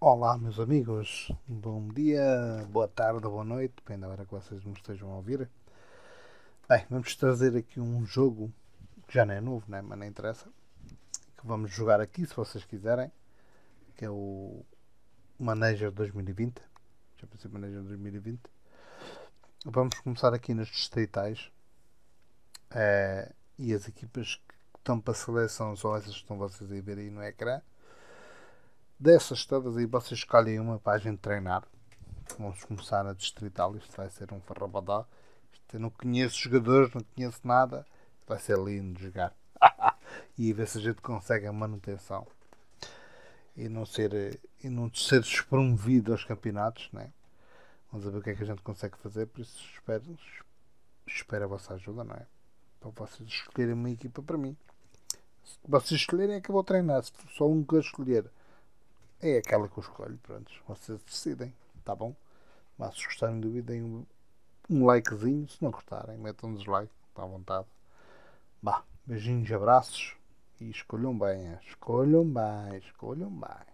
Olá, meus amigos. Bom dia, boa tarde, boa noite, depende da hora que vocês me estejam a ouvir. Bem, vamos trazer aqui um jogo que já não é novo, né? mas não interessa. Que vamos jogar aqui, se vocês quiserem. Que é o Manager 2020. Já pensei Manager 2020. Vamos começar aqui nas distritais. É, eh, e as equipas que estão para seleção são essas que estão vocês a ver aí no ecrã dessas todas aí vocês escolhem uma para a gente treinar. Vamos começar a distrital, isto vai ser um farrabadá. Eu não conheço jogadores, não conheço nada. Vai ser lindo jogar. e ver se a gente consegue a manutenção. E não ser, eh, e não ser despromovido aos campeonatos, né? Vamos ver o que é que a gente consegue fazer. Por isso espero, espero a vossa ajuda, não é? Para vocês escolherem uma equipa para mim. Se vocês escolherem é que eu vou treinar. Se só um que eu escolher é aquela que eu escolho, pronto. Vocês decidem, tá bom? Mas se gostarem do vídeo, um, um likezinho. Se não gostarem, metam um dislike, está à vontade. Bah, beijinhos, abraços e escolham bem, escolham bem, escolham bem.